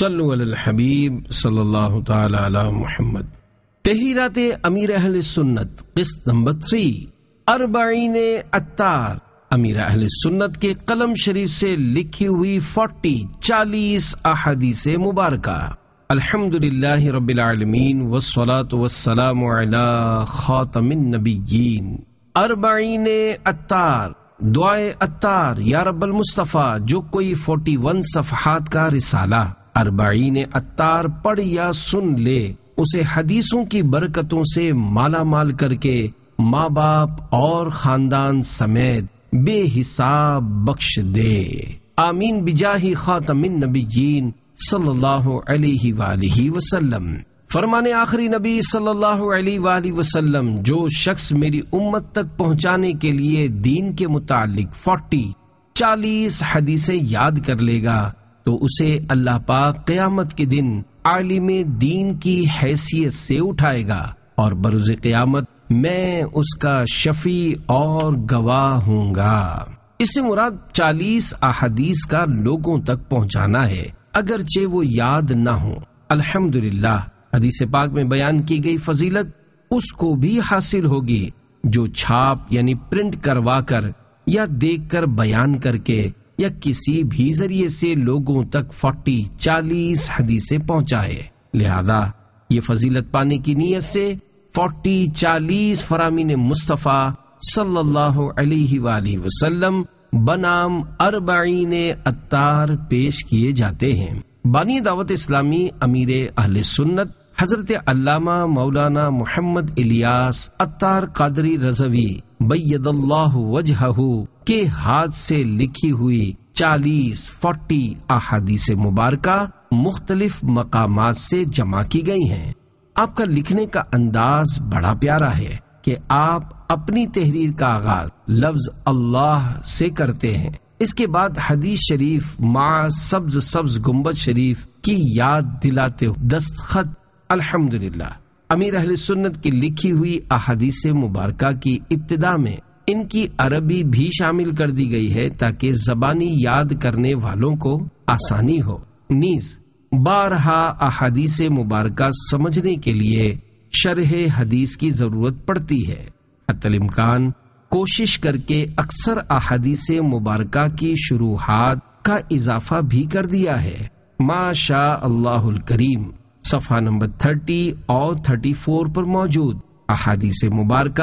সল্লাহবীব তেহিরাতে আমির সুন্নত कलम शरीफ से लिखी हुई 40 40 अहादीस मुबारक अल्हम्दुलिल्लाह रब्बिल आलमीन वस्सलातु वस्सलामु अरबाइन अतार दुआ अतार या रबल मुस्तफ़ा जो कोई 41 सफहात का रिसाला ने अतार पढ़ या सुन ले उसे हदीसों की बरकतों से माला माल करके माँ बाप और खानदान समेत बेहिसाब बख्श दे आमीन बिजाही खातमिन नबीन सल्लल्लाहु अलैहि वसल्लम फरमाने आखिरी नबी सल्लल्लाहु अलैहि वसल्लम जो शख्स मेरी उम्मत तक पहुंचाने के लिए दीन के मुतालिक 40 चालीस हदीसें याद कर लेगा तो उसे अल्लाह पाक क्यामत के दिन आलिम दीन की हैसियत से उठाएगा और बरुज क्यामत मैं उसका शफी और गवाह हूँगा इससे मुराद चालीस अहदीस का लोगों तक पहुँचाना है अगरचे वो याद न हो अल्हम्दुलिल्लाह हदीस पाक में बयान की गई फजीलत उसको भी हासिल होगी जो छाप यानी प्रिंट करवा कर या देख कर बयान करके या किसी भी जरिए से लोगों तक 40 चालीस हदीसें पहुंचाए लिहाजा ये फजीलत पाने की नीयत से 40 चालीस फरामीन मुस्तफ़ा सल्लल्लाहु अलैहि वसल्लम बनाम अरबाइन अतार पेश किए जाते हैं बानी दावत इस्लामी अमीर अहल सुन्नत हजरत अल्लामा मौलाना मोहम्मद इलियास अतार कादरी रजवी बैदल्लाहु के हाथ से लिखी हुई चालीस फोर्टी से मुबारक मुख्तलिफ मकाम से जमा की गई हैं। आपका लिखने का अंदाज बड़ा प्यारा है कि आप अपनी तहरीर का आगाज लफ्ज अल्लाह से करते हैं इसके बाद हदीस शरीफ माँ सब्ज सब्ज गुम्बद शरीफ की याद दिलाते दस्तखत अल्हम्दुलिल्लाह अमीर अहल सुन्नत की लिखी हुई अहादीस मुबारक की इब्तदा में इनकी अरबी भी शामिल कर दी गई है ताकि जबानी याद करने वालों को आसानी हो नीज बारहा अहादीस मुबारक समझने के लिए शरह हदीस की जरूरत पड़ती है अतलमकान कोशिश करके अक्सर अहादीस मुबारक की शुरुआत का इजाफा भी कर दिया है माशा अल्लाह करीम सफा नंबर थर्टी और थर्टी फोर पर मौजूद अहादीस मुबारक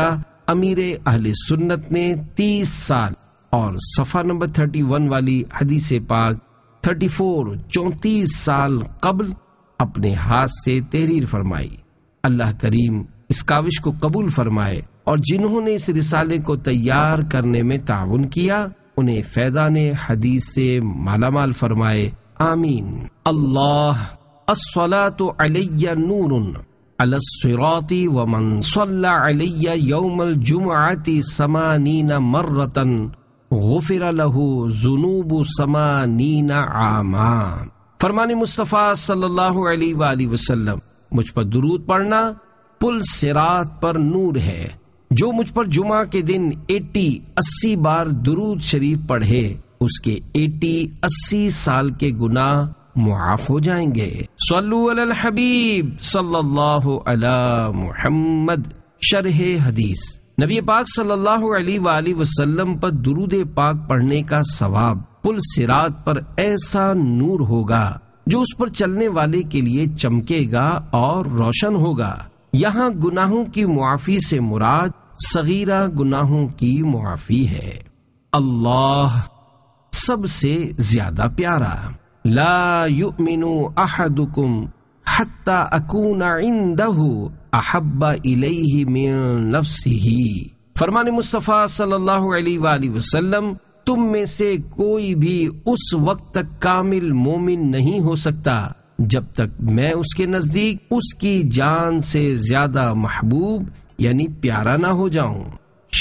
अमीर अहल सुन्नत ने तीस साल और सफा नंबर थर्टी वन वाली हदीस पाक थर्टी फोर चौतीस साल कबल अपने हाथ से तहरीर फरमाई अल्लाह करीम इस काविश को कबूल फरमाए और जिन्होंने इस रिसाले को तैयार करने में ताउन किया उन्हें फैदा ने हदीस से मालामाल फरमाए आमीन अल्लाह फरमानी मुस्तफ़ा सल्लल्लाहु वसल्लम मुझ पर दुरूद पढ़ना पुल सिरात पर नूर है जो मुझ पर जुमा के दिन एटी अस्सी बार दुरूद शरीफ पढ़े उसके एटी अस्सी साल के गुनाह मुआफ हो जाएंगे हबीब सल्लल्लाहु अला मुहम्मद शरह हदीस नबी पाक सल्लल्लाहु अलैहि वसल्लम पर दुरूद पाक पढ़ने का सवाब पुल सिरात पर ऐसा नूर होगा जो उस पर चलने वाले के लिए चमकेगा और रोशन होगा यहाँ गुनाहों की मुआफी से मुराद सगीरा गुनाहों की मुआफी है अल्लाह सबसे ज्यादा प्यारा ला युमिनु अहदुकुम हत्ता अकूना इंदहु अहब्बा इलैहि मिन नफ्सिही फरमान मुस्तफ़ा सल्लल्लाहु अलैहि वसल्लम तुम में से कोई भी उस वक्त तक कामिल मोमिन नहीं हो सकता जब तक मैं उसके नजदीक उसकी जान से ज्यादा महबूब यानी प्यारा ना हो जाऊं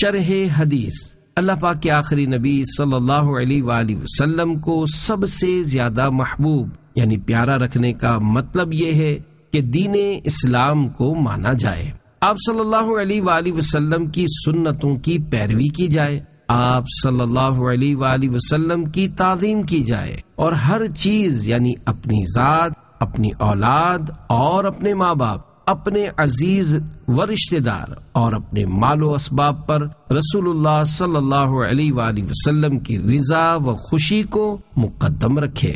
शरह हदीस अल्लाह पाक के आखिरी नबी सल्लल्लाहु अलैहि वसल्लम को सबसे ज्यादा महबूब यानी प्यारा रखने का मतलब ये है कि दीन इस्लाम को माना जाए आप सल्लल्लाहु अलैहि वसल्लम की सुन्नतों की पैरवी की जाए आप सल्लल्लाहु अलैहि वसल्लम की तादीम की जाए और हर चीज यानी अपनी जात अपनी औलाद और अपने माँ बाप अपने अजीज व रिश्तेदार और अपने मालो असबाब पर रसूलुल्लाह सल्लल्लाहु अलैहि वसल्लम की रिजा व खुशी को मुकदम रखे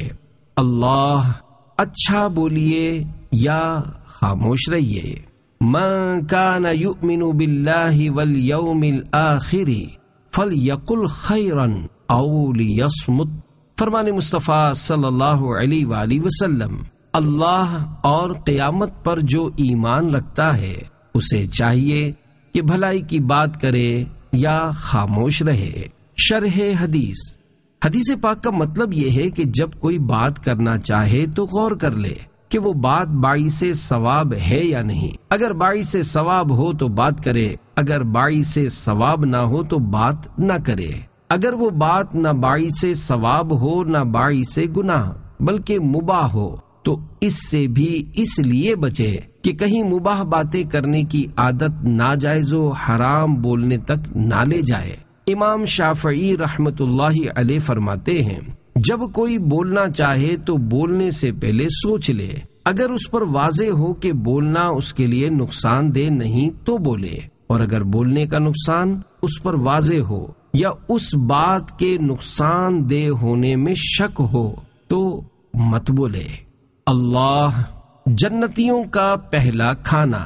अल्लाह अच्छा बोलिए या खामोश रहिए मन कान युमिनु बिल्लाहि वल यौमिल आखिरी फल खैरन फरमान मुस्तफ़ा सल्लल्लाहु अलैहि वसल्लम अल्लाह और क़यामत पर जो ईमान रखता है उसे चाहिए कि भलाई की बात करे या खामोश रहे शरह हदीस हदीस पाक का मतलब यह है कि जब कोई बात करना चाहे तो गौर कर ले कि वो बात बाई से सवाब है या नहीं अगर बाई से सवाब हो तो बात करे अगर बाई से सवाब ना हो तो बात ना करे अगर वो बात ना बाई से सवाब हो ना बाई से गुनाह बल्कि मुबा हो तो इससे भी इसलिए बचे कि कहीं मुबाह बातें करने की आदत नाजायजो हराम बोलने तक ना ले जाए इमाम शाफी रहमत अले फरमाते हैं जब कोई बोलना चाहे तो बोलने से पहले सोच ले अगर उस पर वाजे हो कि बोलना उसके लिए नुकसान दे नहीं तो बोले और अगर बोलने का नुकसान उस पर वाजे हो या उस बात के नुकसान दे होने में शक हो तो मत बोले अल्लाह जन्नतियों का पहला खाना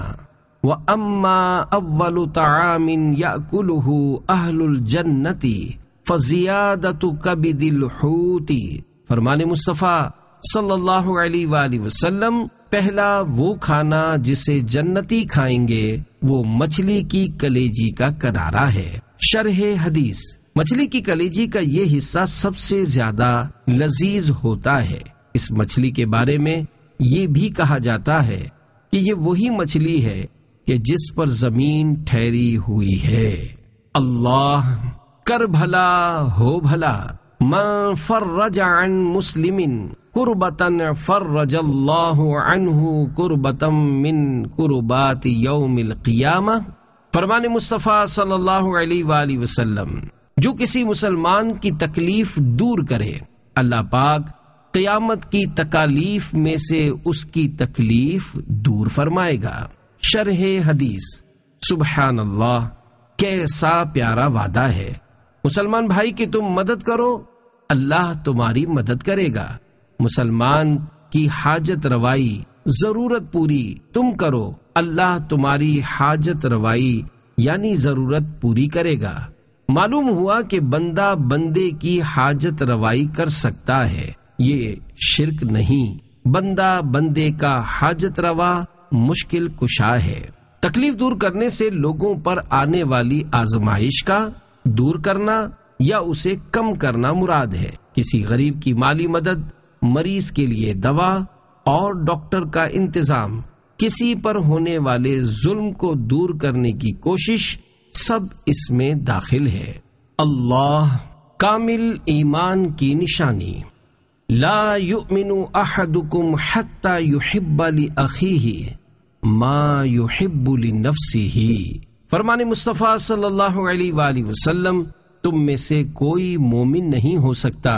व अम्मा अव्वल तामिन याकुलहू अहलुल जन्नती फजियादतु कबिदिल हूती फरमान मुस्तफ़ा सल्लल्लाहु अलैहि वसल्लम पहला वो खाना जिसे जन्नती खाएंगे वो मछली की कलेजी का कनारा है शरह हदीस मछली की कलेजी का ये हिस्सा सबसे ज्यादा लजीज होता है इस मछली के बारे में ये भी कहा जाता है कि ये वही मछली है कि जिस पर जमीन ठहरी हुई है अल्लाह कर भला हो भला मैं अन मुस्लिम कुर्बतन फर्रजल्लाहु कुर्बतम मिन कुर्बात यौमिल क़ियामा फरमान मुस्तफ़ा सल्लल्लाहु अलैहि वसल्लम जो किसी मुसलमान की तकलीफ दूर करे अल्लाह पाक क्यामत की तकालीफ में से उसकी तकलीफ दूर फरमाएगा शरह हदीस सुबह अल्लाह कैसा प्यारा वादा है मुसलमान भाई की तुम मदद करो अल्लाह तुम्हारी मदद करेगा मुसलमान की हाजत रवाई जरूरत पूरी तुम करो अल्लाह तुम्हारी हाजत रवाई यानी जरूरत पूरी करेगा मालूम हुआ कि बंदा बंदे की हाजत रवाई कर सकता है ये शिरक नहीं बंदा बंदे का हाजत रवा मुश्किल कुशा है तकलीफ दूर करने से लोगों पर आने वाली आजमाइश का दूर करना या उसे कम करना मुराद है किसी गरीब की माली मदद मरीज के लिए दवा और डॉक्टर का इंतजाम किसी पर होने वाले जुल्म को दूर करने की कोशिश सब इसमें दाखिल है अल्लाह कामिल ईमान की निशानी ला युमिनु अहदुकुम हत्ता युहिब्बली अखीही मा युहिब्बुली नफसी ही फरमान मुस्तफ़ा सल्लल्लाहु अलैहि वसल्लम तुम में से कोई मोमिन नहीं हो सकता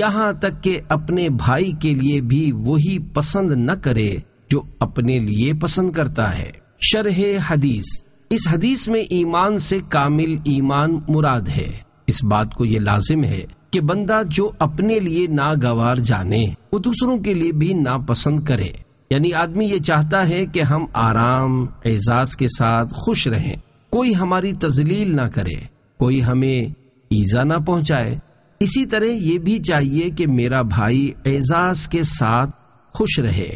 यहाँ तक के अपने भाई के लिए भी वही पसंद न करे जो अपने लिए पसंद करता है शरह हदीस इस हदीस में ईमान से कामिल ईमान मुराद है इस बात को ये लाजिम है कि बंदा जो अपने लिए नागवार जाने वो दूसरों के लिए भी नापसंद करे यानी आदमी ये चाहता है कि हम आराम एजाज के साथ खुश रहें कोई हमारी तजलील ना करे कोई हमें ईजा ना पहुंचाए इसी तरह ये भी चाहिए कि मेरा भाई एजाज के साथ खुश रहे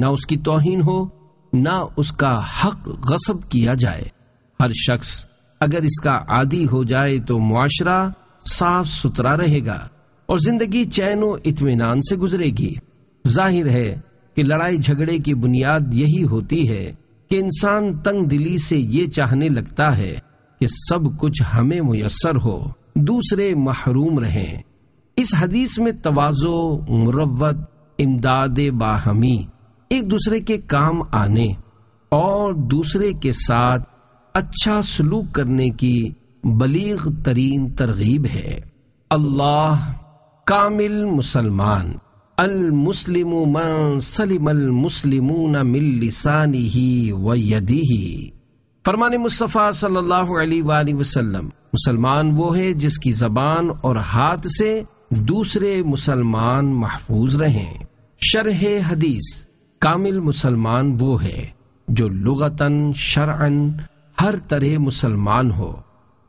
ना उसकी तोहिन हो ना उसका हक गसब किया जाए हर शख्स अगर इसका आदि हो जाए तो मुआशरा साफ सुथरा रहेगा और जिंदगी चैन इतमान से गुजरेगी जाहिर है कि लड़ाई झगड़े की बुनियाद यही होती है कि इंसान तंग दिली से ये चाहने लगता है कि सब कुछ हमें मुयसर हो दूसरे महरूम रहें इस हदीस में तोज़ो मुरवत इमदाद बाहमी एक दूसरे के काम आने और दूसरे के साथ अच्छा सलूक करने की बलीग तरीन तरगीब है अल्लाह कामिल मुसलमान अलमुसलिम मन सलिम अलमुस्लिमून ही व यदी ही फरमान मुस्तफ़ा सल्लल्लाहु अलैहि वसल्लम मुसलमान वो है जिसकी जबान और हाथ से दूसरे मुसलमान महफूज रहे शरह हदीस कामिल मुसलमान वो है जो लगतन शरअन हर तरह मुसलमान हो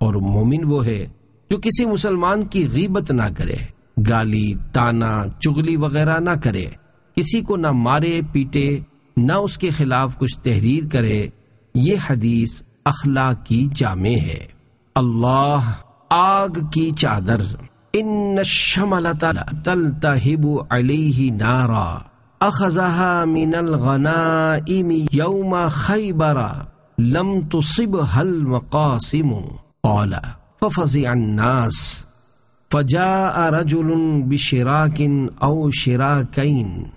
और मोमिन वो है जो किसी मुसलमान की गीबत ना करे गाली ताना चुगली वगैरह ना करे किसी को ना मारे पीटे ना उसके खिलाफ कुछ तहरीर करे ये हदीस अखला की जामे है अल्लाह आग की चादर इन शमलता तल तहिबु अलही नारा अखजहा मिनल गना यौमा खैबरा लम तुसिब हल मकासिमू قال ففزع الناس فجاء رجل بشراك أو شراكين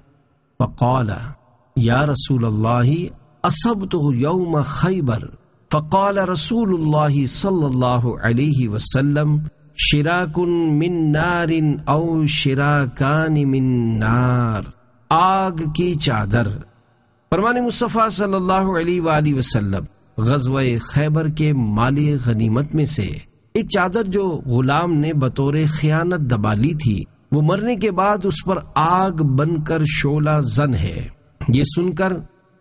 فقال يا رسول الله أصبته يوم خيبر فقال رسول الله صلى الله عليه وسلم شراك من نار أو شراكان من نار आग की चादर फरमान मुस्तफ़ा सल्लल्लाहु अलैहि वसल्लम गजवा खैबर के माली गनीमत में से एक चादर जो गुलाम ने बतौर खयानत दबा ली थी वो मरने के बाद उस पर आग बनकर शोला जन है ये सुनकर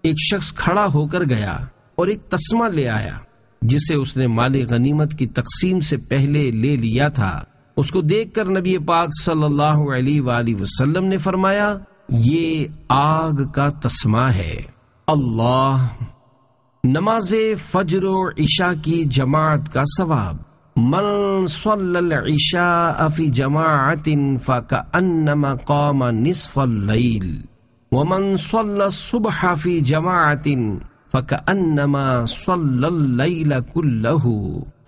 एक शख्स खड़ा होकर गया और एक तस्मा ले आया जिसे उसने माल गनीमत की तकसीम से पहले ले लिया था उसको देखकर नबी पाक सल्लल्लाहु अलैहि वसल्लम ने फरमाया ये आग का तस्मा है अल्लाह नमाज फजर ईशा की जमात का सवाब मन ईशा जमातिन वमन सल जमातिन फ़कअन्नमा सल्लल्लैल कुल्लहु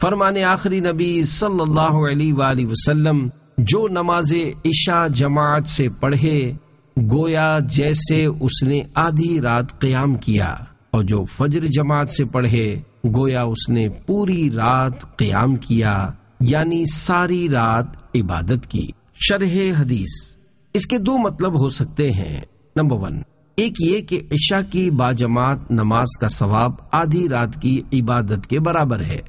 फरमाने आखिरी नबी सल्लल्लाहु अलैहि वसल्लम जो नमाज ईशा जमात से पढ़े गोया जैसे उसने आधी रात क्याम किया और जो फजर जमात से पढ़े गोया उसने पूरी रात क्याम किया यानी सारी रात इबादत की शरह हदीस इसके दो मतलब हो सकते हैं नंबर वन एक ये कि ईशा की बाजमात नमाज का सवाब आधी रात की इबादत के बराबर है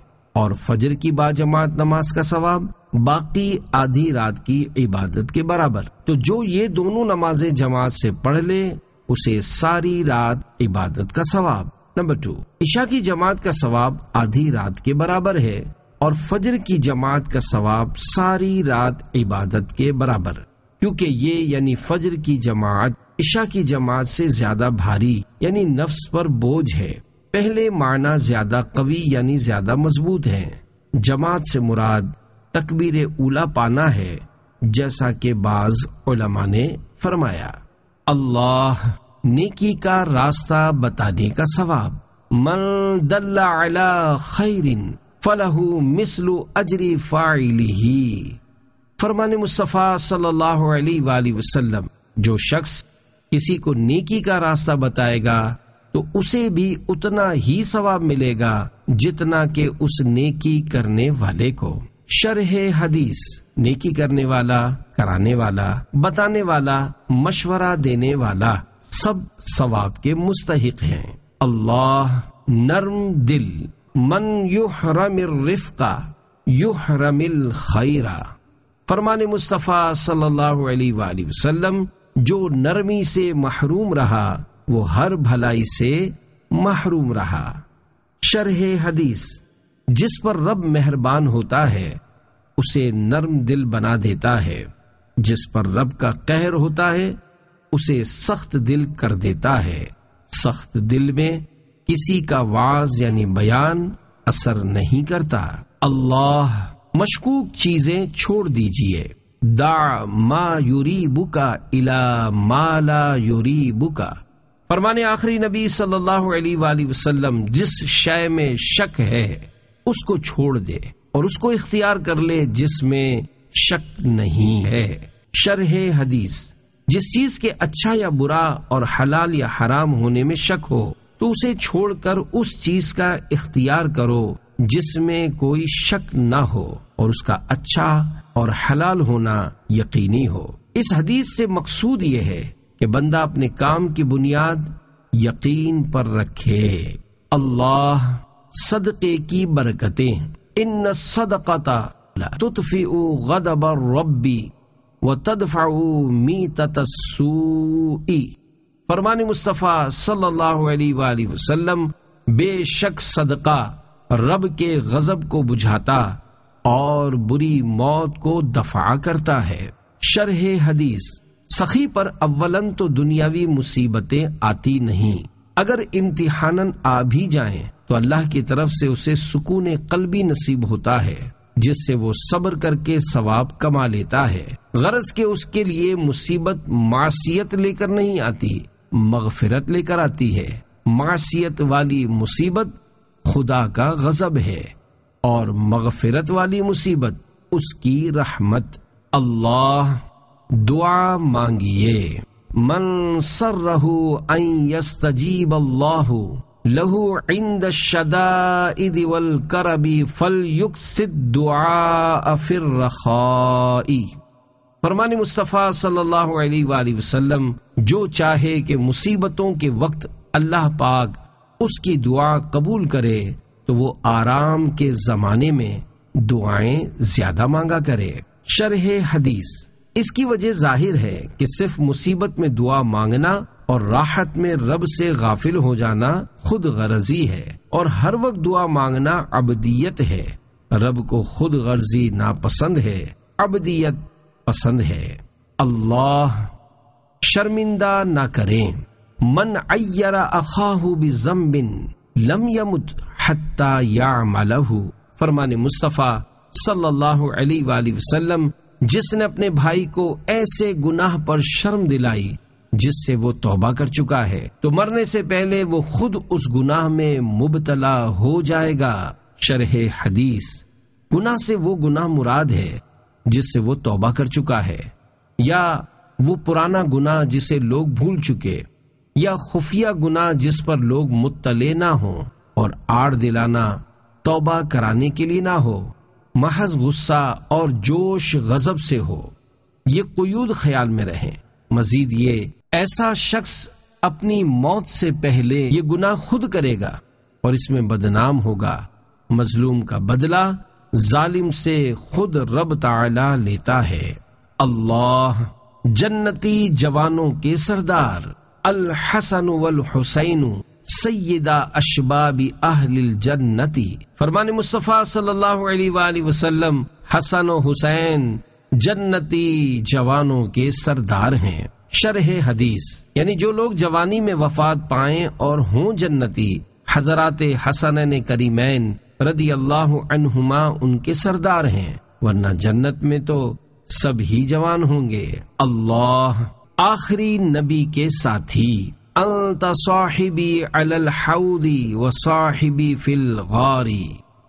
और फजर की बाजमात नमाज का सवाब बाकी आधी रात की इबादत के बराबर तो जो ये दोनों नमाजें जमात से पढ़ ले उसे सारी रात इबादत का सवाब नंबर टू ईशा की जमात का सवाब आधी रात के बराबर है और फजर की जमात का सवाब सारी रात इबादत के बराबर क्योंकि ये यानी फजर की जमात ईशा की जमात से ज्यादा भारी यानी नफ्स पर बोझ है पहले माना ज्यादा कवि यानी ज्यादा मजबूत है जमात से मुराद तकबीर उला पाना है जैसा के बाज उलमा ने फरमाया अल्लाह नेकी का रास्ता बताने का सवाब मल दल्ला खैरिन फलहु मिसलु अजरी फाइली फरमान मुस्तफ़ा सल्लल्लाहु अलैहि वसल्लम जो शख्स किसी को नेकी का रास्ता बताएगा तो उसे भी उतना ही सवाब मिलेगा जितना के उस नेकी करने वाले को शरह हदीस नेकी करने वाला कराने वाला बताने वाला मशवरा देने वाला सब सवाब के मुस्तक हैं अल्लाह नर्म दिल मन युहरमिर का युहरमिल खैरा फरमान मुस्तफ़ा सल्लल्लाहु अलैहि वसल्लम जो नरमी से महरूम रहा वो हर भलाई से महरूम रहा शरह हदीस जिस पर रब मेहरबान होता है उसे नर्म दिल बना देता है जिस पर रब का कहर होता है उसे सख्त दिल कर देता है सख्त दिल में किसी का वाज यानी बयान असर नहीं करता अल्लाह मशकूक चीजें छोड़ दीजिए दा मा यूरी बुका इला माला यूरी बुका फरमान आखिरी नबी सल्लल्लाहु अलैहि वसल्लम जिस शय में शक है उसको छोड़ दे और उसको इख्तियार कर ले जिसमें शक नहीं है शरह हदीस जिस चीज के अच्छा या बुरा और हलाल या हराम होने में शक हो तो उसे छोड़कर उस चीज का इख्तियार करो जिसमें कोई शक ना हो और उसका अच्छा और हलाल होना यकीनी हो इस हदीस से मकसूद ये है कि बंदा अपने काम की बुनियाद यकीन पर रखे अल्लाह सदके की बरकतें इन सदकता तुतफ़िउ गदबर रब्बी व तदफ़ाउ मी ततसूई फरमान मुस्तफ़ा सल्लल्लाहु अलैहि वसल्लम बेशक सदका रब के गज़ब को बुझाता और बुरी मौत को दफा करता है शरह हदीस सखी पर अव्वलन तो दुनियावी मुसीबतें आती नहीं अगर इम्तिहानन आ भी जाए तो अल्लाह की तरफ से उसे सुकून कल्बी नसीब होता है जिससे वो सब्र करके सवाब कमा लेता है गरज के उसके लिए मुसीबत मासीत लेकर नहीं आती मगफिरत लेकर आती है मासीत वाली मुसीबत खुदा का गजब है और मगफिरत वाली मुसीबत उसकी रहमत अल्लाह दुआ मांगिए मन सर रहू अस्तजीब अल्लाह लहू इंद शदाइद वल करबी फल युक्सिद दुआ फिर रखाई फरमान मुस्तफ़ा सल्लल्लाहु अलैहि वसल्लम जो चाहे कि मुसीबतों के वक्त अल्लाह पाक उसकी दुआ कबूल करे तो वो आराम के जमाने में दुआएं ज्यादा मांगा करे शरह हदीस इसकी वजह जाहिर है कि सिर्फ मुसीबत में दुआ मांगना और राहत में रब से गाफिल हो जाना खुद गर्जी है और हर वक्त दुआ मांगना अबदियत है रब को खुद गर्जी नापसंद है अबदियत पसंद है अल्लाह शर्मिंदा ना करें मन अयरा अखाहू बिजम्बिन लम यमुत हत्ता या मलहू फरमान मुस्तफ़ा सल्लल्लाहु अलैहि वसल्लम जिसने अपने भाई को ऐसे गुनाह पर शर्म दिलाई जिससे वो तोबा कर चुका है तो मरने से पहले वो खुद उस गुनाह में मुबतला हो जाएगा शरह हदीस गुनाह से वो गुनाह मुराद है जिससे वो तोबा कर चुका है या वो पुराना गुनाह जिसे लोग भूल चुके या खुफिया गुनाह जिस पर लोग मुतले ना हो और आड़ दिलाना तोबा कराने के लिए ना हो महज गुस्सा और जोश गजब से हो ये कयूद ख्याल में रहें मजीद ये ऐसा शख्स अपनी मौत से पहले ये गुना खुद करेगा और इसमें बदनाम होगा मजलूम का बदला जालिम से खुद रब ताला लेता है अल्लाह जन्नती जवानों के सरदार अल हसन वल हुसैन सैदा अशबाबी अहल जन्नती फरमान मुस्तफ़ा सल्लल्लाहु अलैहि वसल्लम हसन हुसैन जन्नती जवानों के सरदार हैं शरह हदीस यानी जो लोग जवानी में वफात पाए और हों जन्नती हजरात हसन करीमैन रदी अल्लाह उनके सरदार हैं वरना जन्नत में तो सब ही जवान होंगे अल्लाह आखिरी नबी के साथी साहिबी अल हाउदी व साहिबी फिल गौरी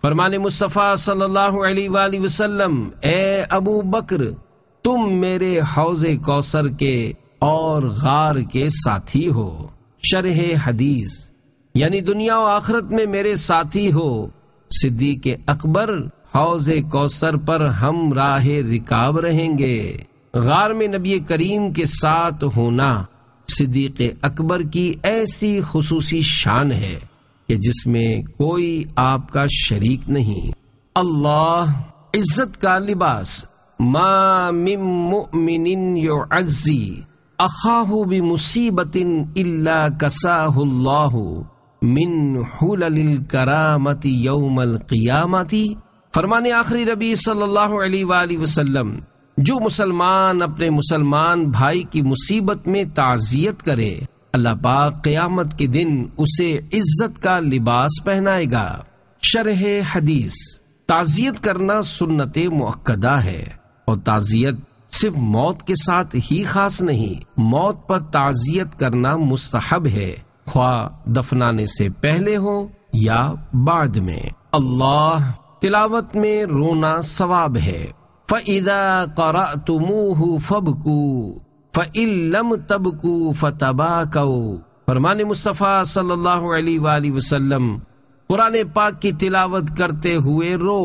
फरमान मुस्तफ़ा सल्लल्लाहु अलैहि वसल्लम ए अबू बकर तुम मेरे हौज कौसर के और गार के साथी हो शरह हदीस यानी दुनिया और आखरत में मेरे साथी हो के अकबर हौज कौसर पर हम राह रिकाब रहेंगे गार में नबी करीम के साथ होना सिद्दीक अकबर की ऐसी खसूसी शान है कि जिसमें कोई आपका शरीक नहीं अल्लाह इज्जत का लिबास मामिन अखाहु भी मुसीबतिन इल्ला कसाहुल्लाहु मिन हुललिल करामति यौमल क़ियामति फरमान आखिरी नबी सल्लल्लाहु अलैहि वसल्लम जो मुसलमान अपने मुसलमान भाई की मुसीबत में ताजियत करे अल्लाह पाक क़यामत के दिन उसे इज्जत का लिबास पहनाएगा शरह हदीस ताजियत करना सुन्नत मुक्दा है और ताजियत सिर्फ मौत के साथ ही खास नहीं मौत पर ताजियत करना मुस्तहब है ख्वा दफनाने से पहले हो या बाद में अल्लाह तिलावत में रोना सवाब है फ़ैदा करा तुमूह फबकू फम तबकू फ़तबा कऊ फरमान मुस्तफ़ा सल्लल्लाहु अलैहि वसल्लम कुरान पाक की तिलावत करते हुए रो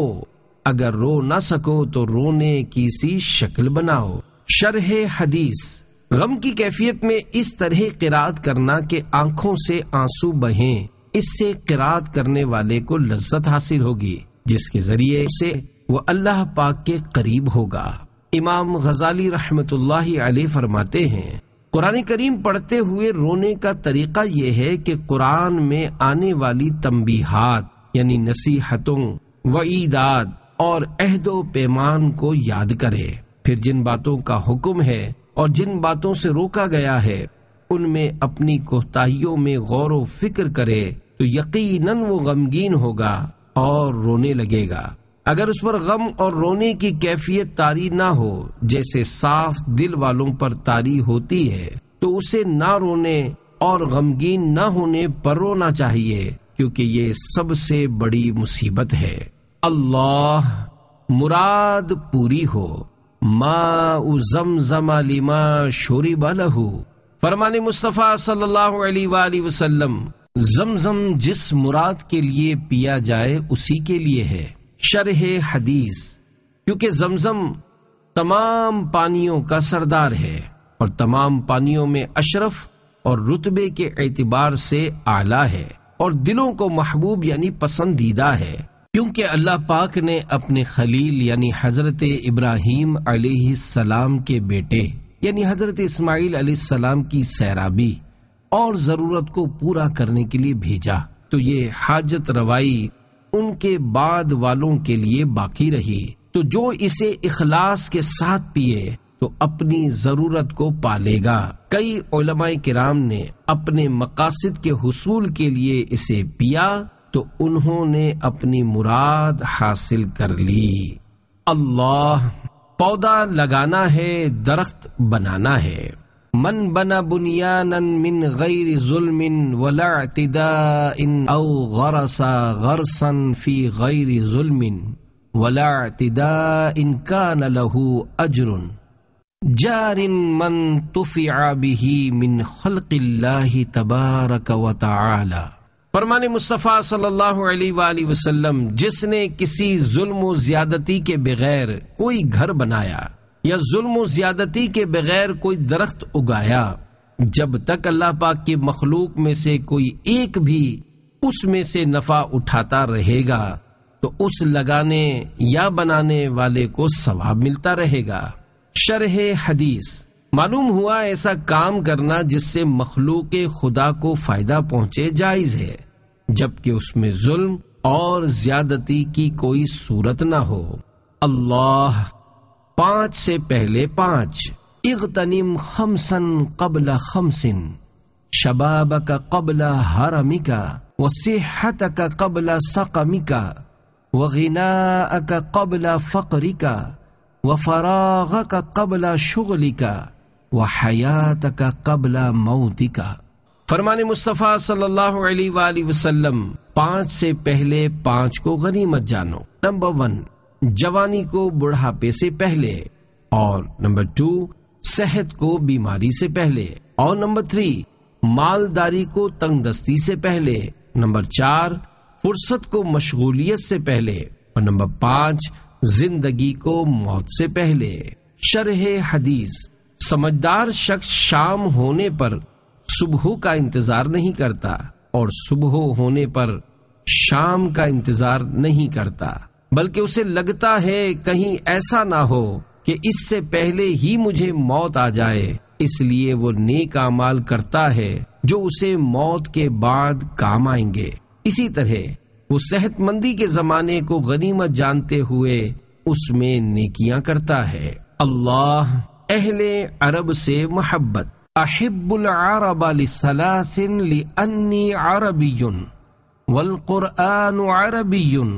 अगर रो ना सको तो रोने की सी शक्ल बनाओ शरह हदीस गम की कैफियत में इस तरह किरात करना के आंखों से आंसू बहें इससे किरात करने वाले को लज्जत हासिल होगी जिसके जरिए से वो अल्लाह पाक के करीब होगा इमाम गजाली रहमत अली फरमाते हैं कुरान करीम पढ़ते हुए रोने का तरीका यह है कि कुरान में आने वाली तम्बीहात यानी नसीहतों व ईदाद और अहदो पैमान को याद करे फिर जिन बातों का हुक्म है और जिन बातों से रोका गया है उनमें अपनी कोताहियों में गौर फिक्र करे तो यकीनन वो गमगीन होगा और रोने लगेगा अगर उस पर गम और रोने की कैफियत तारी ना हो जैसे साफ दिल वालों पर तारी होती है तो उसे ना रोने और गमगीन ना होने पर रोना चाहिए क्योंकि ये सबसे बड़ी मुसीबत है अल्लाह मुराद पूरी हो माऊ अली लिमा शोरी बलहू फरमान मुस्तफ़ा सल्लल्लाहु अलैहि वसल्लम जमजम जिस मुराद के लिए पिया जाए उसी के लिए है शरह हदीस क्योंकि जमजम तमाम पानियों का सरदार है और तमाम पानियों में अशरफ और रुतबे के एतबार से आला है और दिलों को महबूब यानी पसंदीदा है क्योंकि अल्लाह पाक ने अपने खलील यानी हजरत इब्राहिम सलाम के बेटे यानी हजरत इस्माइल सलाम की सैराबी और जरूरत को पूरा करने के लिए भेजा तो ये हाजत रवाई उनके बाद वालों के लिए बाकी रही तो जो इसे इखलास के साथ पिए तो अपनी जरूरत को पालेगा कई ओलमाए किराम ने अपने मकासद के हसूल के लिए इसे पिया तो उन्होंने अपनी मुराद हासिल कर ली अल्लाह पौधा लगाना है दरख्त बनाना है मन बना बुनियान मिन गैर जुल्मिन वलातिदा इन औ गरसा गरसन फी गैर जुल्मिन वला इन कान लहू अजरुन जारिन मन तुफिया मिन खल्ला तबारक वाला फरमान मुस्तफ़ा सल्लल्लाहु अलैहि वसल्लम जिसने किसी जुल्म ज्यादती के बगैर कोई घर बनाया या जुल्म ज्यादती के बगैर कोई दरख्त उगाया जब तक अल्लाह पाक की मखलूक में से कोई एक भी उसमें से नफा उठाता रहेगा तो उस लगाने या बनाने वाले को सवाब मिलता रहेगा शरह हदीस मालूम हुआ ऐसा काम करना जिससे मखलूक खुदा को फायदा पहुंचे जायज है जबकि उसमें जुल्म और ज्यादती की कोई सूरत ना हो अल्लाह पांच से पहले पांच इगतनिम खमसन कबल खमसिन शबाब का कबला हरमिका व सेहत का कबला सकमिका गिना का कबला फ़करिका व फराग का कबला शुगलिका व का कबला मौती फरमान मुस्तफ़ा सल्लल्लाहु पांच से पहले पांच को गनीमत जानो नंबर वन जवानी को बुढ़ापे से पहले और नंबर टू सेहत को बीमारी से पहले और नंबर थ्री मालदारी को तंगदस्ती से पहले नंबर चार फुर्सत को मशगूलियत से पहले और नंबर पांच जिंदगी को मौत से पहले शरह हदीस समझदार शख्स शाम होने पर सुबह का इंतजार नहीं करता और सुबह होने पर शाम का इंतजार नहीं करता बल्कि उसे लगता है कहीं ऐसा ना हो कि इससे पहले ही मुझे मौत आ जाए इसलिए वो नेक अमाल करता है जो उसे मौत के बाद काम आएंगे इसी तरह वो सेहतमंदी के जमाने को गनीमत जानते हुए उसमें नेकियां करता है अल्लाह अहले अरब से मोहब्बत अहिबुल अरब लिसलासिन लिअन्नी अरबियुन वल कुरआन अरबियुन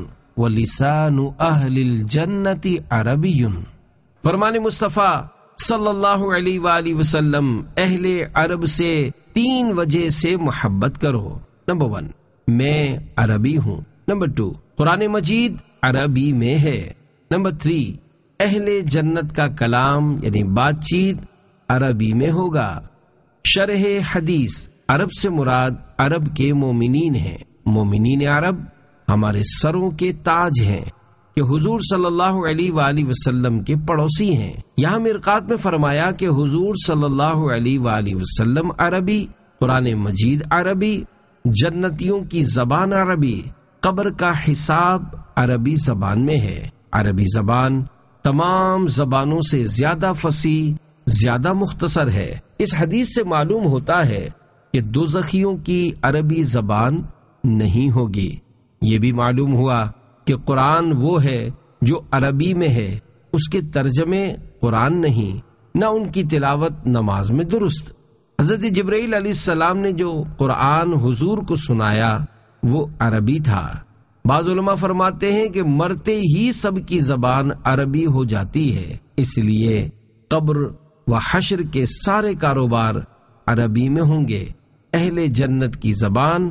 जन्नति अरबियुन फरमान मुस्तफ़ा सल्लल्लाहु अलैहि वसल्लम अहले अरब से तीन वजह से मोहब्बत करो नंबर वन मैं अरबी हूँ नंबर टू कुरान मजीद अरबी में है नंबर थ्री अहले जन्नत का कलाम यानी बातचीत अरबी में होगा शरह हदीस अरब से मुराद अरब के मोमिन हैं मोमिन अरब हमारे सरों के ताज हैं कि हुजूर सल्लल्लाहु अलैहि वसल्लम के पड़ोसी हैं यहाँ मिरकात में फरमाया कि हुजूर सल्लल्लाहु अलैहि वसल्लम अरबी कुरान मजीद अरबी जन्नतियों की जबान अरबी कब्र का हिसाब अरबी जबान में है अरबी जबान तमाम जबानों से ज्यादा फसी ज्यादा मुख्तसर है इस हदीस से मालूम होता है कि दो जखियों की अरबी जबान नहीं होगी ये भी मालूम हुआ कि कुरान वो है जो अरबी में है उसके तर्जमे कुरान नहीं न उनकी तिलावत नमाज में दुरुस्त हजरत जबरील सलाम ने जो कुरान हुजूर को सुनाया वो अरबी था बाजुलमा फरमाते हैं कि मरते ही सबकी जबान अरबी हो जाती है इसलिए कब्र व हशर के सारे कारोबार अरबी में होंगे अहले जन्नत की जबान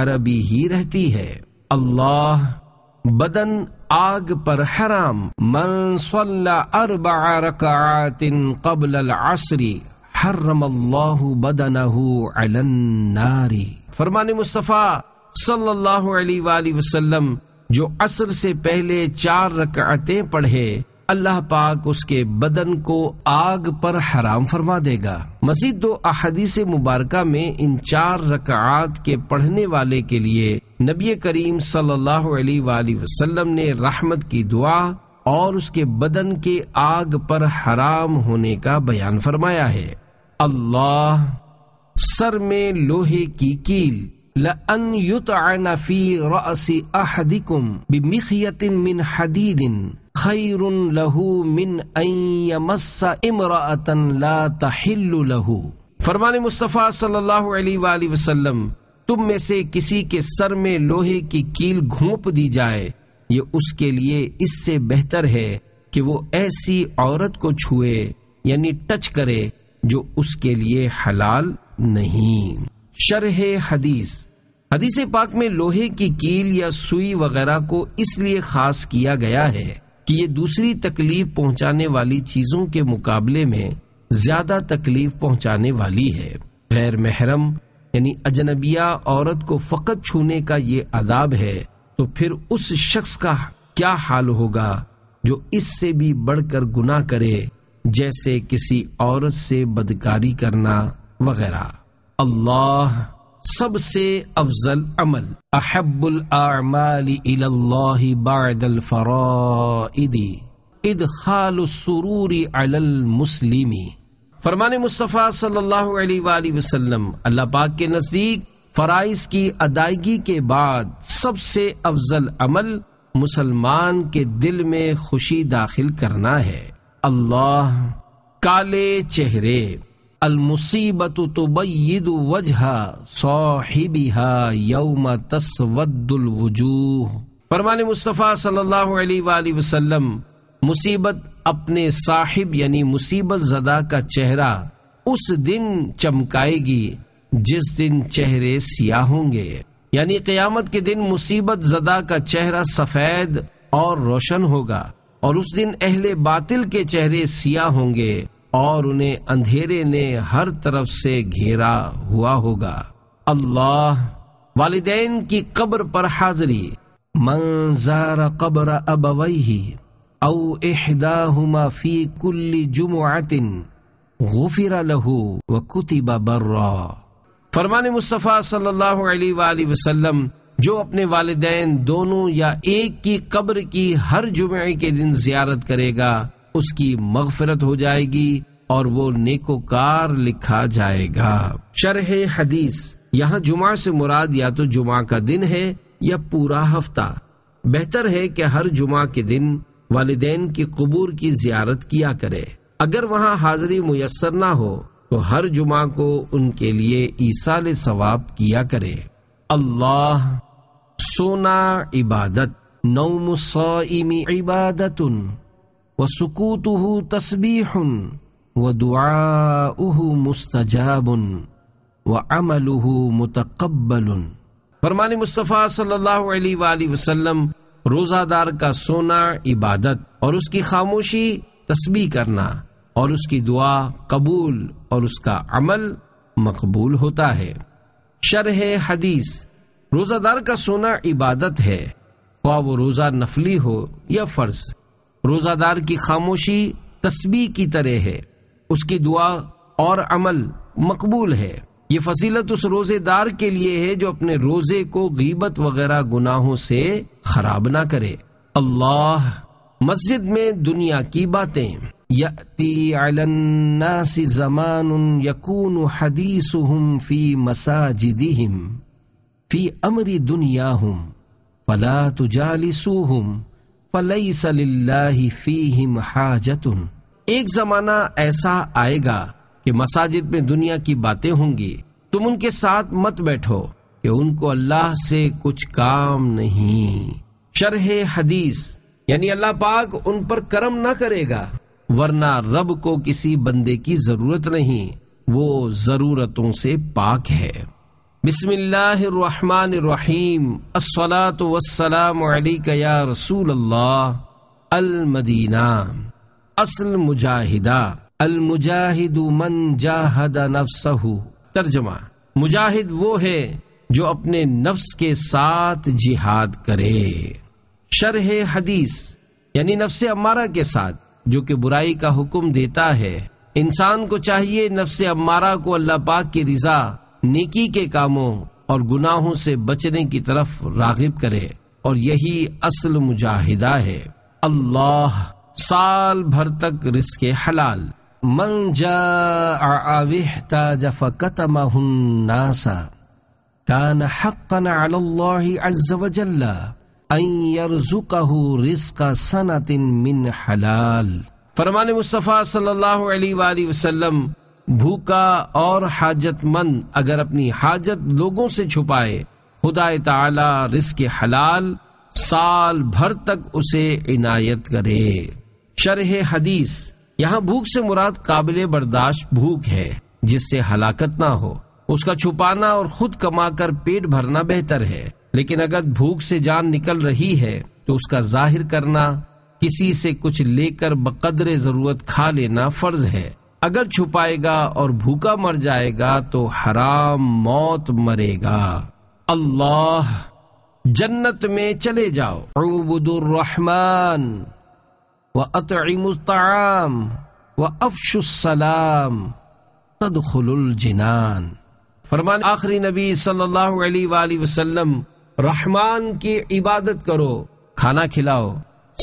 अरबी ही रहती है अल्लाह बदन आग पर हराम मन सल्लातिन कबल आसरी हर्रम अल्लाह बदन नारी फरमान मुस्तफ़ा सल्लल्लाहु अलैहि वसल्लम जो असर से पहले चार रकअते पढ़े अल्लाह पाक उसके बदन को आग पर हराम फरमा देगा मजीद दो अहदीस मुबारक में इन चार रकात के पढ़ने वाले के लिए नबी करीम सल्लल्लाहु अलैहि वसल्लम ने रहमत की दुआ और उसके बदन के आग पर हराम होने का बयान फरमाया है अल्लाह सर में लोहे की कील लअन युतअन फी रअसी अहदिकुम बिमिखयतिन मिन हदीदिन खैरुन लहू मिन अयमस्सा इमरातन ला तहिल्लु लहू फरमान मुस्तफ़ा सल्लल्लाहु अलैहि वसल्लम तुम में से किसी के सर में लोहे की कील घोंप दी जाए ये उसके लिए इससे बेहतर है कि वो ऐसी औरत को छुए यानी टच करे जो उसके लिए हलाल नहीं शरह हदीस हदीस पाक में लोहे की कील या सुई वगैरह को इसलिए खास किया गया है कि ये दूसरी तकलीफ पहुंचाने वाली चीजों के मुकाबले में ज्यादा तकलीफ पहुंचाने वाली है गैर महरम यानी अजनबिया औरत को फकत छूने का ये अदाब है तो फिर उस शख्स का क्या हाल होगा जो इससे भी बढ़कर गुना करे जैसे किसी औरत से बदकारी करना वगैरह अल्लाह सबसे अफजल अमल अहबुल फरादी इद खाल सुरूरी अल मुस्लिमी फरमान मुस्तफ़ा सल्लल्लाहु अलैहि वसल्लम अल्लाह पाक के नज़दीक फ़राइज की अदायगी के बाद सबसे अफजल अमल मुसलमान के दिल में खुशी दाखिल करना है अल्लाह काले चेहरे अलमुसीबत तुबैद फरमान मुस्तफ़ा सल्लल्लाहु मुसीबत अपने साहिब यानी मुसीबत जदा का चेहरा उस दिन चमकाएगी जिस दिन चेहरे सियाह होंगे यानी क्यामत के दिन मुसीबत जदा का चेहरा सफेद और रोशन होगा और उस दिन अहले बातिल के चेहरे सियाह होंगे और उन्हें अंधेरे ने हर तरफ से घेरा हुआ होगा अल्लाह वालदेन की कब्र पर हाजिरी मंजार कब्र अब औ एहदाहुमा फी जुम आतिन गुफिरा लहू व कुतिबा बर्रा फरमान मुस्तफ़ा सल्लल्लाहु अलैहि वसल्लम जो अपने वालदेन दोनों या एक की कब्र की हर जुमे के दिन जियारत करेगा उसकी मगफरत हो जाएगी और वो नेकोकार लिखा जाएगा शरह हदीस यहाँ जुमा से मुराद या तो जुमा का दिन है या पूरा हफ्ता बेहतर है कि हर जुमा के दिन वालदेन की कबूर की जियारत किया करे अगर वहाँ हाजिरी मुयसर ना हो तो हर जुमा को उनके लिए ईसा सवाब किया करे अल्लाह सोना इबादत नौमी इबादतुन व सुकूतु तस्बीहन व दुआह मुस्तजाबन व अमलह मुतकबल फरमान मुस्तफ़ा सल्लल्लाहु अलैहि वसल्लम रोज़ादार का सोना इबादत और उसकी खामोशी तस्बी करना और उसकी दुआ कबूल और उसका अमल मकबूल होता है शरह हदीस रोज़ादार का सोना इबादत है ख्वा वो रोज़ा नफली हो या फ़र्ज़ रोजादार की खामोशी तस्बी की तरह है उसकी दुआ और अमल मकबूल है ये फसीलत उस रोजेदार के लिए है जो अपने रोजे को गीबत वगैरह गुनाहों से खराब ना करे अल्लाह मस्जिद में दुनिया की बातें यती जमान यकून फी अमरी दुनिया हम फला तुजालिसूहुम फलई फ़ीहिम हाजतुन एक जमाना ऐसा आएगा कि मसाजिद में दुनिया की बातें होंगी तुम उनके साथ मत बैठो कि उनको अल्लाह से कुछ काम नहीं शरह हदीस यानी अल्लाह पाक उन पर करम ना करेगा वरना रब को किसी बंदे की जरूरत नहीं वो जरूरतों से पाक है बिस्मिल्लाहिर्रहमानिर्रहीम अस्सलातु वस्सलाम अलैका या रसूल अल्लाह अल मदीना असल मुजाहिदा अल मुजाहिदु मन जाहदा नफ्सहु तर्जमा मुजाहिद वो है जो अपने नफ्स के साथ जिहाद करे शरह हदीस यानी नफ्स अम्मारा के साथ जो कि बुराई का हुक्म देता है इंसान को चाहिए नफ्स अम्मारा को अल्लाह पाक की रिजा नेकी के कामों और गुनाहों से बचने की तरफ रागिब करे और यही असल मुजाहिदा है अल्लाह साल भर तक रिस्क हलाल मन जासा कान हक्कन अल्लाजल्ला सनतिन मिन हलाल फरमान मुस्तफ़ा सल्लल्लाहु अलैहि वसल्लम भूखा और हाजतमंद अगर अपनी हाजत लोगों से छुपाए खुदा ताला रिस्क हलाल साल भर तक उसे इनायत करे शरह हदीस यहाँ भूख से मुराद काबिल बर्दाश्त भूख है जिससे हलाकत ना हो उसका छुपाना और खुद कमाकर पेट भरना बेहतर है लेकिन अगर भूख से जान निकल रही है तो उसका जाहिर करना किसी से कुछ लेकर बकदर जरूरत खा लेना फर्ज है अगर छुपाएगा और भूखा मर जाएगा तो हराम मौत मरेगा अल्लाह जन्नत में चले जाओ रहमान व अतमुस्ताम व अफशुसलाम जिनान फरमान आखिरी नबी सल्लल्लाहु अलैहि वसल्लम रहमान की इबादत करो खाना खिलाओ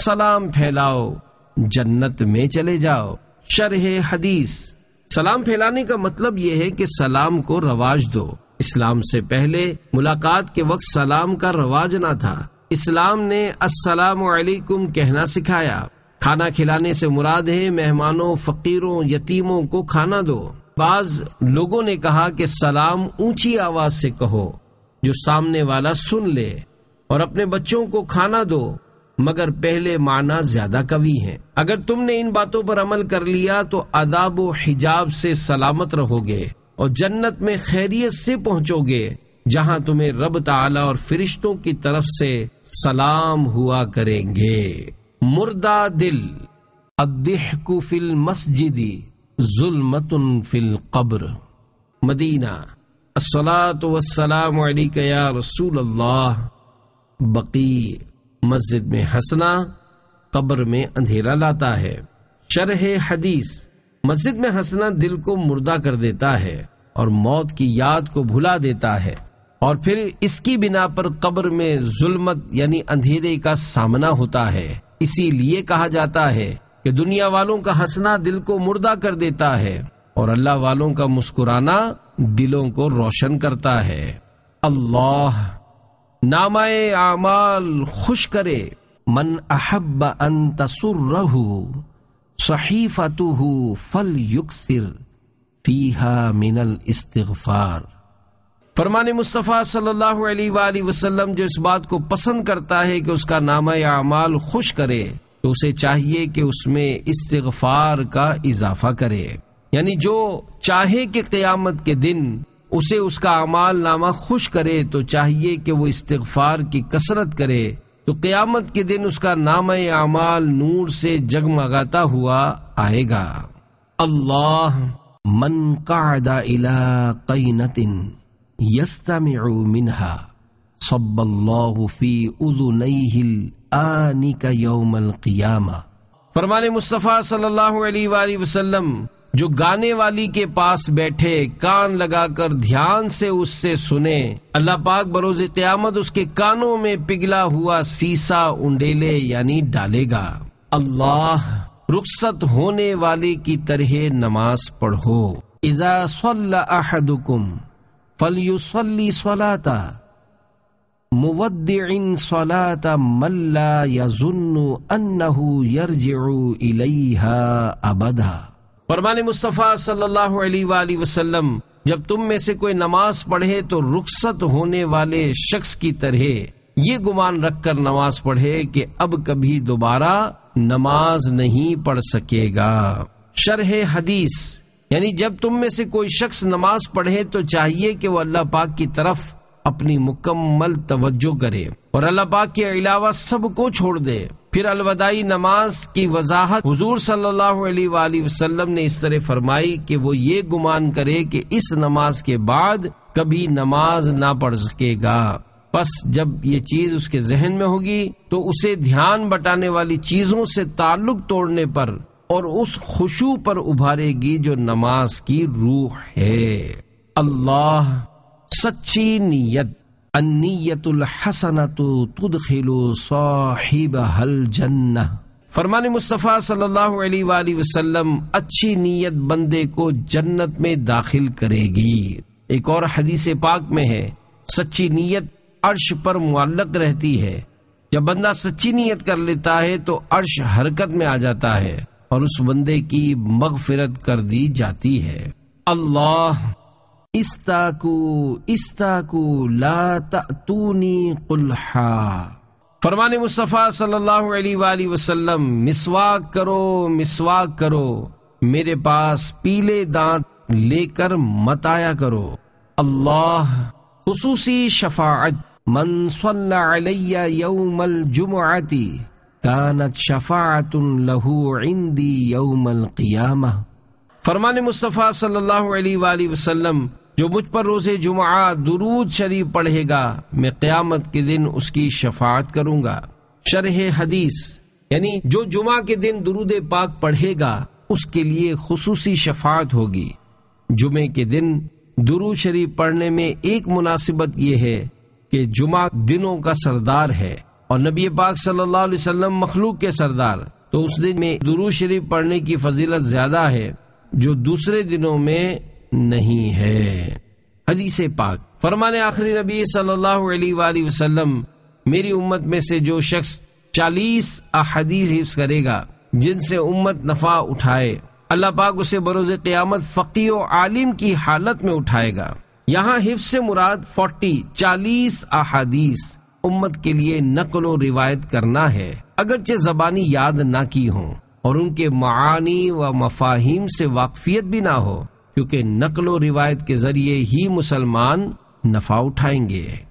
सलाम फैलाओ जन्नत में चले जाओ शरह हदीस सलाम फैलाने का मतलब यह है कि सलाम को रवाज दो इस्लाम से पहले मुलाकात के वक्त सलाम का रवाज ना था इस्लाम ने अस्सलाम वालेकुम कहना सिखाया खाना खिलाने से मुराद है मेहमानों फकीरों यतीमों को खाना दो बाज लोगों ने कहा कि सलाम ऊंची आवाज से कहो जो सामने वाला सुन ले और अपने बच्चों को खाना दो मगर पहले माना ज्यादा कवि है अगर तुमने इन बातों पर अमल कर लिया तो अदाब हिजाब से सलामत रहोगे और जन्नत में खैरियत से पहुंचोगे जहां तुम्हें रब ताला और फरिश्तों की तरफ से सलाम हुआ करेंगे मुर्दा दिल फिल मस्जिदी जुलमतुन फिल कब्र मदीना तो वसलाम या रसूल अल्लाह बकी मस्जिद में हंसना कब्र में अंधेरा लाता है शरह हदीस मस्जिद में हंसना दिल को मुर्दा कर देता है और मौत की याद को भुला देता है और फिर इसकी बिना पर कब्र में जुल्मत यानी अंधेरे का सामना होता है इसीलिए कहा जाता है कि दुनिया वालों का हंसना दिल को मुर्दा कर देता है और अल्लाह वालों का मुस्कुराना दिलों को रोशन करता है अल्लाह नामाए आमाल खुश करे मन अहब अंतसुर तसुरहू सहीफतहू फल युक्सिर फीहा मिनल इस्तफार फरमान मुस्तफ़ा सल्लल्लाहु अलैहि वसल्लम जो इस बात को पसंद करता है कि उसका नामा अमाल खुश करे तो उसे चाहिए कि उसमें इस्तफार का इजाफा करे यानी जो चाहे कि क़यामत के दिन उसे उसका अमाल नामा खुश करे तो चाहिए कि वो इस्तफार की कसरत करे तो क्यामत के दिन उसका नाम अमाल नूर से जगमगाता हुआ आएगा अल्लाह मन का इला फरमान मुस्तफ़ा सल्लल्लाहु अलैहि वसल्लम जो गाने वाली के पास बैठे कान लगाकर ध्यान से उससे सुने अल्लाह पाक बरोज क्यामत उसके कानों में पिघला हुआ सीसा उंडेले यानी डालेगा अल्लाह रुखसत होने वाले की तरह नमाज पढ़ो इजा सल्लाहदुकुम फलयुसली सलाता मुवद्दिन सलाता मल्ला यजुन्नु अन्नहु यरजिउ इलैहा अबदा फरमान मुस्तफ़ा सल्लल्लाहु अलैहि वसल्लम जब तुम में से कोई नमाज पढ़े तो रुखसत होने वाले शख्स की तरह ये गुमान रखकर नमाज पढ़े कि अब कभी दोबारा नमाज नहीं पढ़ सकेगा शरह हदीस यानी जब तुम में से कोई शख्स नमाज पढ़े तो चाहिए कि वो अल्लाह पाक की तरफ अपनी मुकम्मल तवज्जो करे और अल्लाह पाक के अलावा सबको छोड़ दे फिर अलवदाई नमाज की वजाहत हुजूर सल्लल्लाहु अलैहि वसल्लम ने इस तरह फरमाई कि वो ये गुमान करे कि इस नमाज के बाद कभी नमाज ना पढ़ सकेगा बस जब ये चीज उसके जहन में होगी तो उसे ध्यान बटाने वाली चीजों से ताल्लुक तोड़ने पर और उस खुशू पर उभारेगी जो नमाज की रूह है अल्लाह सच्ची नीयत अन्नीयतुल हसनतु तुदखिलु साहिब हल जन्न फरमान मुस्तफ़ा सल्लल्लाहु अलैहि वसल्लम अच्छी नीयत बंदे को जन्नत में दाखिल करेगी एक और हदीस पाक में है सच्ची नीयत अर्श पर मुअल्लक रहती है जब बंदा सच्ची नीयत कर लेता है तो अर्श हरकत में आ जाता है और उस बंदे की मगफिरत कर दी जाती है अल्लाह इस्ताकू इस्ताकू ला कुल्हा फरमान मुस्तफ़ा सल्लल्लाहु मिसवाक करो मिसवाक करो मेरे पास पीले दांत लेकर मत आया करो अल्लाह खूसी शफात मनसल्लाउमल जुमआती कानत शफात लहू इंदी यौमल क़ियामा फरमान मुस्तफ़ा सल्लाम जो मुझ पर रोजे जुमा दुरूद शरीफ पढ़ेगा मैं क्यामत के दिन उसकी शफात करूंगा शरह हदीस यानी जो जुमा के दिन दुरूद पाक पढ़ेगा उसके लिए खसूसी शफात होगी जुमे के दिन दुरू शरीफ पढ़ने में एक मुनासिबत यह है कि जुमा दिनों का सरदार है और नबी पाक सल्लल्लाहु अलैहि वसल्लम मखलूक के सरदार तो उस दिन में दुरू शरीफ पढ़ने की फजीलत ज्यादा है जो दूसरे दिनों में नहीं है हदीस पाक फरमान आखिरी नबी सल्लल्लाहु अलैहि वसल्लम मेरी उम्मत में से जो शख्स चालीस अदीस हिफ्स करेगा जिनसे उम्मत नफा उठाए अल्लाह पाक उसे बरोज क्यामत फ़की आलिम की हालत में उठाएगा यहाँ हिफ्स से मुराद फोर्टी चालीस अदीस उम्मत के लिए नकल व रिवायत करना है अगरचे जबानी याद ना की हो और उनके मानी व मफाहिम से वाकफियत भी ना हो क्योंकि नकलो रिवायत के जरिए ही मुसलमान नफा उठाएंगे